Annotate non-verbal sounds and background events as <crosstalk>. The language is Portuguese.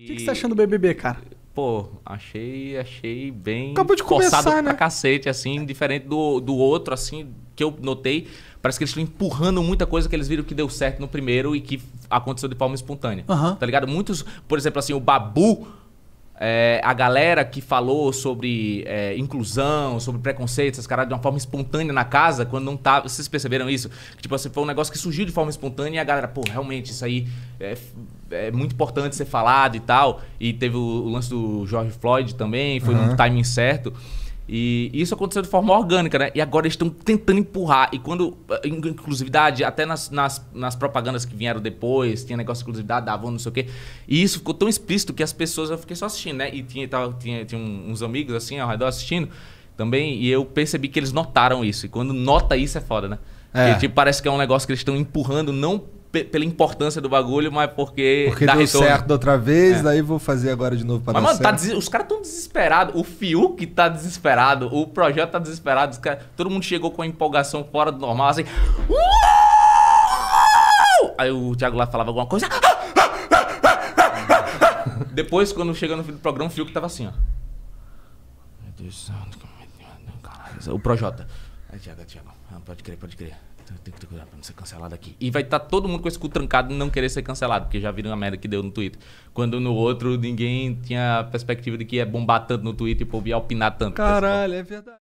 O que, você tá achando do BBB, cara? Pô, achei, achei bem Acabou de começar, pra né? cacete, assim, diferente do, do outro, assim, que eu notei. Parece que eles estão empurrando muita coisa que eles viram que deu certo no primeiro e que aconteceu de forma espontânea. Uhum. Tá ligado? Muitos, por exemplo, assim, o Babu é, a galera que falou sobre é, inclusão, sobre preconceito, essas caras de uma forma espontânea na casa, quando não tava. Vocês perceberam isso? Tipo assim, foi um negócio que surgiu de forma espontânea e a galera, pô, realmente, isso aí é, é muito importante ser falado e tal. E teve o, o lance do George Floyd também, foi uhum. timing certo. E isso aconteceu de forma orgânica, né? E agora eles estão tentando empurrar. E quando. Eh, inclusividade, até nas, nas, nas, propagandas que vieram depois, tinha negócio de inclusividade, da Avon, não sei o quê. E isso ficou tão explícito que as pessoas. Eu fiquei só assistindo, né? E tinha, tava, tinha, tinha uns amigos assim ao redor assistindo também. E eu percebi que eles notaram isso. E quando nota isso é foda, né? É. Porque, tipo, parece que é um negócio que eles estão empurrando, não pela importância do bagulho, mas porque. Porque dá deu retorno. certo da outra vez, é. daí vou fazer agora de novo pra mas, dar mano, tá certo. Tá os caras tão desesperados. O Fiuk tá desesperado, o projeto tá desesperado. Cara... Todo mundo chegou com a empolgação fora do normal, assim. Uou! Aí o Thiago lá falava alguma coisa. <laughs> Depois, quando chega no fim do programa, o Fiuk tava assim, ó. Meu Deus do céu, é caralho. O Projota. Tiago, Tiago. Ah, pode crer, pode crer. Tem que ter cuidado pra não ser cancelado aqui. E vai estar tá todo mundo com esse cu trancado e não querer ser cancelado, porque já viram a merda que deu no Twitter. Quando no outro ninguém tinha a perspectiva de que ia bombar tanto no Twitter e o povo ia opinar tanto. Caralho, é verdade.